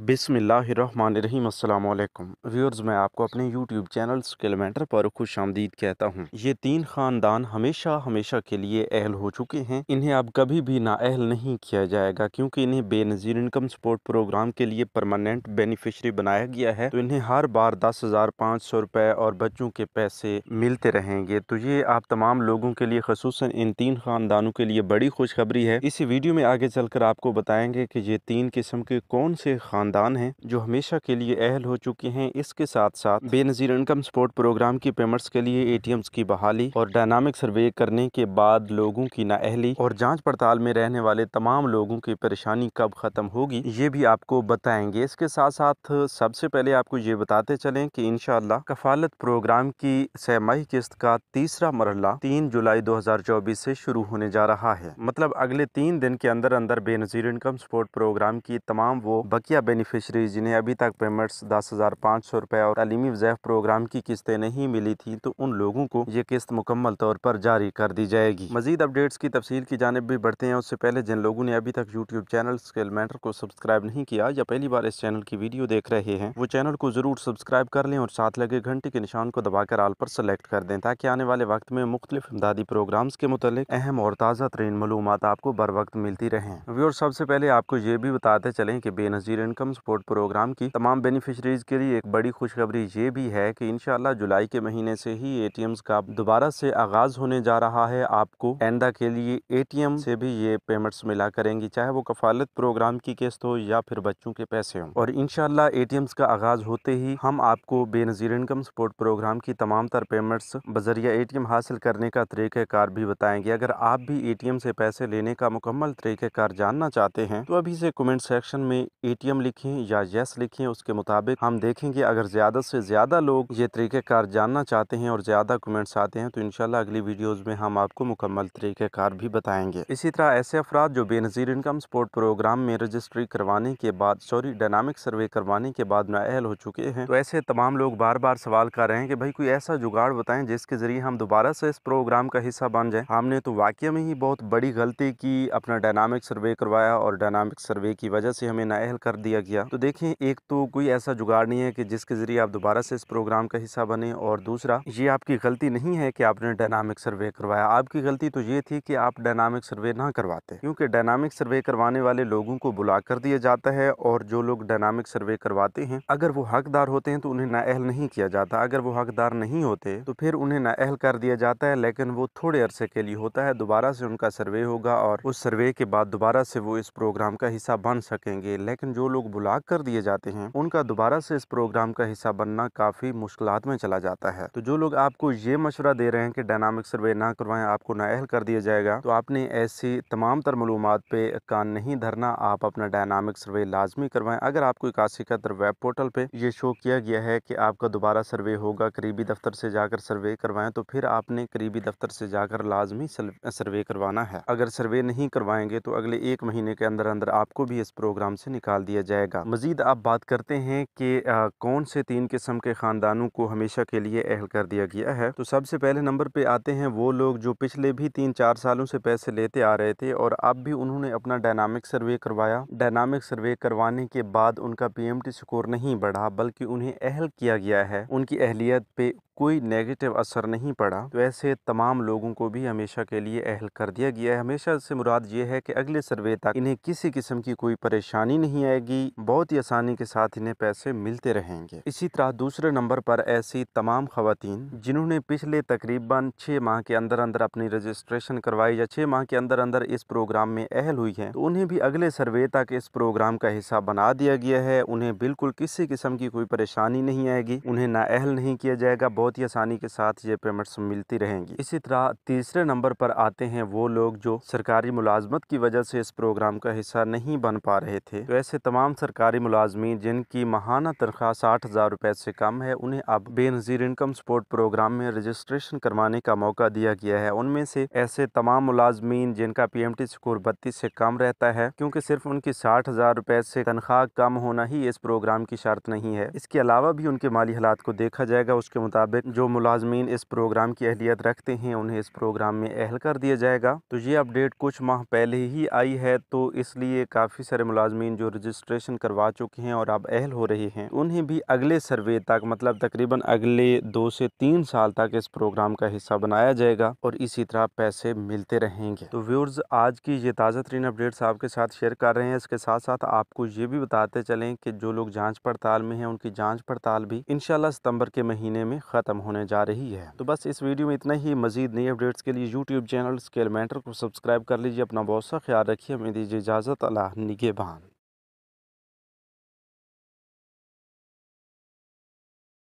बिसमीम अल्लाम व्यूअर्स मैं आपको अपने यूट्यूब चैनल स्किलमेंटर पर खुश आमदीद कहता हूँ ये तीन ख़ानदान हमेशा हमेशा के लिए अहल हो चुके हैं इन्हें अब कभी भी नाअहल नहीं किया जाएगा क्योंकि इन्हें बेनज़ीर इनकम सपोर्ट प्रोग्राम के लिए परमानेंट बेनिफिशरी बनाया गया है तो इन्हें हर बार दस हज़ार पाँच सौ रुपए और बच्चों के पैसे मिलते रहेंगे तो ये आप तमाम लोगों के लिए खसूस इन तीन ख़ानदानों के लिए बड़ी खुशखबरी है इसी वीडियो में आगे चलकर आपको बताएंगे की ये तीन किस्म के कौन से खान ख़ानदान हैं जो हमेशा के लिए अहल हो चुके हैं इसके साथ साथ बेनज़ीर इनकम सपोर्ट प्रोग्राम की पेमेंट्स के लिए एटीएम्स की बहाली और डायनामिक सर्वे करने के बाद लोगों की नाअहली और जाँच पड़ताल में रहने वाले तमाम लोगों की परेशानी कब ख़त्म होगी ये भी आपको बताएंगे इसके साथ साथ सबसे पहले आपको ये बताते चले की इन कफालत प्रोग्राम की सहमाही किस्त का तीसरा मरला तीन जुलाई दो हज़ार चौबीस से शुरू होने जा रहा है मतलब अगले तीन दिन के अंदर अंदर बेनज़ीर इनकम सपोर्ट प्रोग्राम की तमाम वो बकिया बेनिफिशरीज जिन्हें अभी तक पेमेंट्स दस हज़ार पाँच सौ रुपये और तलीमी वजह प्रोग्राम की किस्तें नहीं मिली थी तो उन लोगों को ये किस्त मुकम्मल तौर पर जारी कर दी जाएगी मजीद अपडेट्स की तफसील की जानब भी बढ़ते हैं उससे पहले जिन लोगों ने अभी तक यूट्यूब चैनल स्केल मैटर को सब्सक्राइब नहीं किया या पहली बार इस चैनल की वीडियो देख रहे हैं वो चैनल को ज़रूर सब्सक्राइब कर लें और साथ लगे घंटे के निशान को दबाकर आल पर सेलेक्ट कर दें ताकि आने वाले वक्त में मुख्तलिफ इमदादी प्रोग्राम के मुतल अहम और ताज़ा तरीन मालूम आपको बर वक्त मिलती रहे सबसे पहले आपको ये भी बताते चलें कि Benazir income income support programme की तमाम बेनिफिशरीज़ के लिए एक बड़ी खुशखबरी ये भी है कि इनशाला जुलाई के महीने से ही ए का दोबारा से आगाज़ होने जा रहा है आपको आंदा के लिए ए टी एम से भी ये पेमेंट्स मिला करेंगी चाहे वो कफालत प्रोग्राम की किस्त हो या फिर बच्चों के पैसे हों और इनशाला ए टी एम्स का आगाज़ होते ही हम आपको बेनज़ीर इनकम सपोर्ट प्रोग्राम की तमाम तर पेमेंट्स बजरिया ए टी एम हासिल करने का कार भी बताएंगे अगर आप भी ए टी एम से पैसे लेने का मुकम्मल कार जानना चाहते हैं तो अभी से कमेंट सेक्शन में ए टी एम लिखें या येस लिखें उसके मुताबिक हम देखेंगे अगर ज़्यादा से ज़्यादा लोग ये तरीक़ेकार जानना चाहते हैं और ज़्यादा कमेंट्स आते हैं तो इन अगली वीडियोज़ में हम आपको मुकम्मल तरीक़ेकार भी बताएंगे इसी तरह ऐसे अफराद जो बेनज़ीर इनकम सपोर्ट प्रोग्राम में रजिस्ट्री करवाने के बाद सॉरी डायनामिक सर्वे करवाने के बाद नाअहल हो चुके हैं तो ऐसे तमाम लोग बार बार सवाल कर रहे हैं कि भाई कोई ऐसा जुगाड़ बताएं जिसके ज़रिए हम दोबारा से इस प्रोग्राम का हिस्सा बन जाए हमने तो वाक्य में ही बहुत बड़ी गलती की अपना डायनामिक सर्वे करवाया और डायनामिक सर्वे की वजह से हमें नाअहल कर दिया दिया गया तो देखें एक तो कोई ऐसा जुगाड़ नहीं है कि जिसके जरिए आप दोबारा से इस प्रोग्राम का हिस्सा बने और दूसरा ये आपकी गलती नहीं है कि आपने डायनामिक सर्वे करवाया आपकी गलती तो ये थी कि आप डायनामिक सर्वे ना करवाते क्योंकि डायनामिक सर्वे करवाने वाले लोगों को बुला कर दिया जाता है और जो लोग डायनामिक सर्वे करवाते हैं अगर वो हकदार होते हैं तो उन्हें नाअहल नहीं किया जाता अगर वो हकदार नहीं होते तो फिर उन्हें नाअहल कर दिया जाता है लेकिन वो थोड़े अरसे के लिए होता है दोबारा से उनका सर्वे होगा और उस सर्वे के बाद दोबारा से वो इस प्रोग्राम का हिस्सा बन सकेंगे लेकिन जो लोग लोग ब्लॉक कर दिए जाते हैं उनका दोबारा से इस प्रोग्राम का हिस्सा बनना काफी मुश्किल में चला जाता है तो जो लोग आपको ये मशुरा दे रहे हैं कि डायनामिक सर्वे ना करवाएं आपको नाअहल कर दिया जाएगा तो आपने ऐसी तमाम तर मालूमات पे कान नहीं धरना आप अपना डायनामिक सर्वे लाजमी करवाएं अगर आपको इक्यासी इकहत्तर वेब पोर्टल पे ये शो किया गया है कि आपका दोबारा सर्वे होगा करीबी दफ्तर से जाकर सर्वे करवाएं तो फिर आपने करीबी दफ्तर से जाकर लाजमी सर्वे करवाना है अगर सर्वे नहीं करवाएंगे तो अगले एक महीने के अंदर अंदर आपको भी इस प्रोग्राम से निकाल दिया जाए जाएगा मज़ीद आप बात करते हैं कि कौन से तीन किस्म के ख़ानदानों को हमेशा के लिए अहल कर दिया गया है तो सबसे पहले नंबर पर आते हैं वो लोग जो पिछले भी तीन चार सालों से पैसे लेते आ रहे थे और अब भी उन्होंने अपना डायनामिक सर्वे करवाया डायनामिक सर्वे करवाने के बाद उनका पी एम टी स्कोर नहीं बढ़ा बल्कि उन्हें अहल किया गया है उनकी अहलियत पे कोई नेगेटिव असर नहीं पड़ा तो ऐसे तमाम लोगों को भी हमेशा के लिए अहल कर दिया गया है हमेशा से मुराद ये है कि अगले सर्वे तक इन्हें किसी किस्म की कोई परेशानी नहीं आएगी बहुत ही आसानी के साथ इन्हें पैसे मिलते रहेंगे इसी तरह दूसरे नंबर पर ऐसी तमाम खातन जिन्होंने पिछले तकरीबन छः माह के अंदर अंदर अपनी रजिस्ट्रेशन करवाई या छः माह के अंदर अंदर इस प्रोग्राम में अहल हुई है तो उन्हें भी अगले सर्वे तक इस प्रोग्राम का हिस्सा बना दिया गया है उन्हें बिल्कुल किसी किस्म की कोई परेशानी नहीं आएगी उन्हें ना अहल नहीं किया जाएगा बहुत ही आसानी के साथ ये पेमेंट्स मिलती रहेंगी इसी तरह तीसरे नंबर पर आते हैं वो लोग जो सरकारी मुलाजमत की वजह से इस प्रोग्राम का हिस्सा नहीं बन पा रहे थे तो ऐसे तमाम सरकारी मुलाजमी जिनकी महाना तनख्वाह साठ हज़ार रुपए से कम है उन्हें अब बेनज़ीर इनकम सपोर्ट प्रोग्राम में रजिस्ट्रेशन करवाने का मौका दिया गया है उनमें से ऐसे तमाम मुलाजमीन जिनका पी एम टी स्कोर बत्तीस से कम रहता है क्योंकि सिर्फ उनकी साठ हज़ार रुपए से तनख्वाह कम होना ही इस प्रोग्राम की शर्त नहीं है इसके अलावा भी उनके माली हालात को देखा जाएगा उसके मुताबिक मुताबिक जो मुलाजमीन इस प्रोग्राम की अहलियत रखते हैं उन्हें इस प्रोग्राम में अहल कर दिया जाएगा तो ये अपडेट कुछ माह पहले ही आई है तो इसलिए काफ़ी सारे मुलाजमीन जो रजिस्ट्रेशन करवा चुके हैं और अब अहल हो रहे हैं उन्हें भी अगले सर्वे तक मतलब तकरीबन अगले दो से तीन साल तक इस प्रोग्राम का हिस्सा बनाया जाएगा और इसी तरह पैसे मिलते रहेंगे तो व्यूर्स आज की ये ताज़ा तरीन अपडेट्स आपके साथ शेयर कर रहे हैं इसके साथ साथ आपको ये भी बताते चलें कि जो लोग जाँच पड़ताल में हैं उनकी जाँच पड़ताल भी इन सितंबर के महीने में ख़त्म ख़त्म होने जा रही है तो बस इस वीडियो में इतना ही मजीद नई अपडेट्स के लिए यूट्यूब चैनल स्केल मैटर को सब्सक्राइब कर लीजिए अपना बहुत सा ख्याल रखिए हमें दीजिए इजाज़त अला निगे बहान